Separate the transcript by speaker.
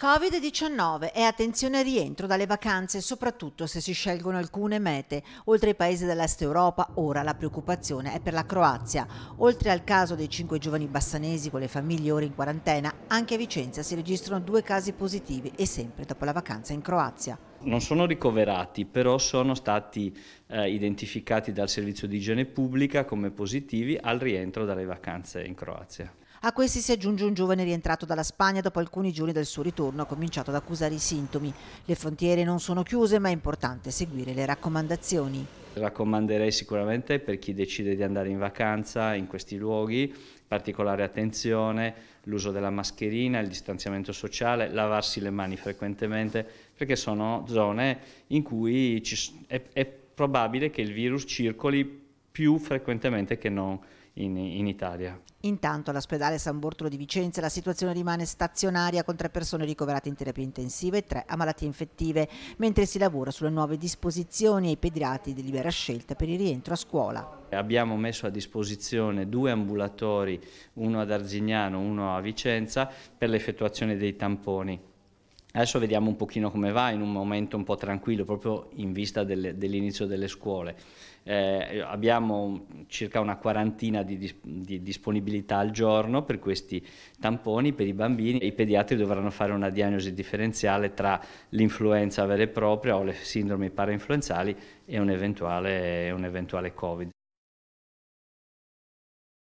Speaker 1: Covid-19 e attenzione al rientro dalle vacanze, soprattutto se si scelgono alcune mete. Oltre ai paesi dell'Est Europa, ora la preoccupazione è per la Croazia. Oltre al caso dei cinque giovani bassanesi con le famiglie ora in quarantena, anche a Vicenza si registrano due casi positivi e sempre dopo la vacanza in Croazia.
Speaker 2: Non sono ricoverati, però sono stati eh, identificati dal Servizio di Igiene Pubblica come positivi al rientro dalle vacanze in Croazia.
Speaker 1: A questi si aggiunge un giovane rientrato dalla Spagna dopo alcuni giorni del suo ritorno, ha cominciato ad accusare i sintomi. Le frontiere non sono chiuse, ma è importante seguire le raccomandazioni.
Speaker 2: Raccomanderei sicuramente per chi decide di andare in vacanza in questi luoghi, particolare attenzione, l'uso della mascherina, il distanziamento sociale, lavarsi le mani frequentemente, perché sono zone in cui è, è probabile che il virus circoli più frequentemente che non in, in Italia.
Speaker 1: Intanto all'ospedale San Bortolo di Vicenza la situazione rimane stazionaria con tre persone ricoverate in terapia intensiva e tre a malattie infettive, mentre si lavora sulle nuove disposizioni ai pediatri di libera scelta per il rientro a scuola.
Speaker 2: Abbiamo messo a disposizione due ambulatori, uno ad Arzignano e uno a Vicenza, per l'effettuazione dei tamponi. Adesso vediamo un pochino come va in un momento un po' tranquillo, proprio in vista delle, dell'inizio delle scuole. Eh, abbiamo circa una quarantina di, di, disponibilità al giorno per questi tamponi per i bambini. I pediatri dovranno fare una diagnosi differenziale tra l'influenza vera e propria o le sindromi
Speaker 1: parainfluenzali e un eventuale, un eventuale Covid.